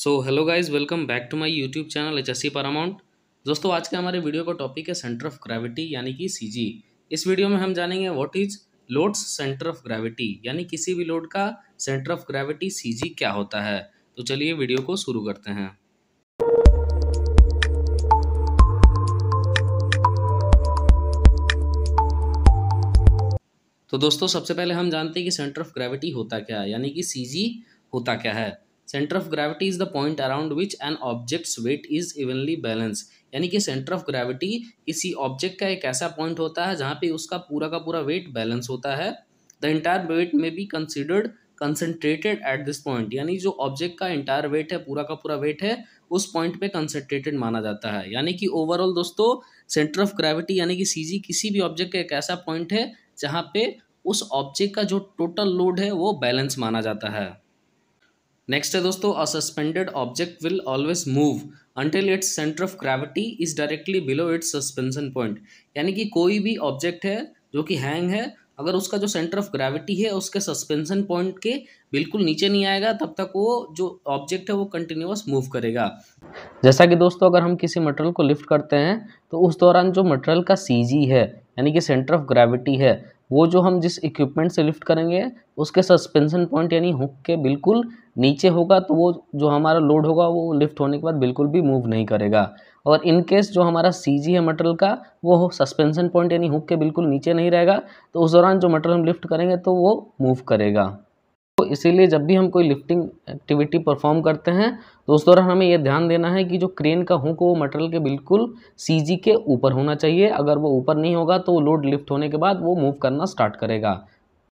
so hello guys welcome back to my YouTube channel H S amount दोस्तों आज के हमारे वीडियो का टॉपिक है सेंटर ऑफ ग्रेविटी यानी कि सीजी इस वीडियो में हम जानेंगे what is loads centre of gravity यानी किसी भी लोड का सेंटर ऑफ ग्रेविटी सीजी क्या होता है तो चलिए वीडियो को शुरू करते हैं तो दोस्तों सबसे पहले हम जानते हैं कि सेंटर ऑफ ग्रेविटी होता क्या है यानी कि जी होता क्या है centre of gravity is the point around which an object's weight is evenly balance यानी कि सेंटर ऑफ ग्रेविटी किसी ऑब्जेक्ट का एक ऐसा पॉइंट होता है जहाँ पे उसका पूरा का पूरा वेट बैलेंस होता है the entire weight may be considered concentrated at this point यानी जो ऑब्जेक्ट का इंटायर वेट है पूरा का पूरा वेट है उस पॉइंट पे कंसनट्रेटेड माना जाता है यानी कि ओवरऑल दोस्तों सेंटर ऑफ ग्रेविटी यानी कि सी किसी भी ऑब्जेक्ट का एक ऐसा पॉइंट है जहाँ पे उस ऑब्जेक्ट का जो टोटल लोड है वो बैलेंस माना जाता है नेक्स्ट है दोस्तों a suspended object will always move until its centre of gravity is directly below its suspension point यानी कि कोई भी ऑब्जेक्ट है जो कि हैंग है अगर उसका जो सेंटर ऑफ ग्रेविटी है उसके सस्पेंशन पॉइंट के बिल्कुल नीचे नहीं आएगा तब तक वो जो ऑब्जेक्ट है वो कंटिन्यूस मूव करेगा जैसा कि दोस्तों अगर हम किसी मटेरियल को लिफ्ट करते हैं तो उस दौरान जो मटेरियल का सी है यानी कि सेंटर ऑफ ग्रेविटी है वो जो हम जिस इक्विपमेंट से लिफ्ट करेंगे उसके सस्पेंशन पॉइंट यानी हुक के बिल्कुल नीचे होगा तो वो जो हमारा लोड होगा वो लिफ्ट होने के बाद बिल्कुल भी मूव नहीं करेगा और इन केस जो हमारा सी जी है मटेरियल का वो सस्पेंशन पॉइंट यानी हुक के बिल्कुल नीचे नहीं रहेगा तो उस दौरान जो मटेरियल हम लिफ्ट करेंगे तो वो मूव करेगा तो इसीलिए जब भी हम कोई लिफ्टिंग एक्टिविटी परफॉर्म करते हैं तो उस दौरान हमें यह ध्यान देना है कि जो क्रेन का हुक वो मटेरियल के बिल्कुल सीजी के ऊपर होना चाहिए अगर वो ऊपर नहीं होगा तो लोड लिफ्ट होने के बाद वो मूव करना स्टार्ट करेगा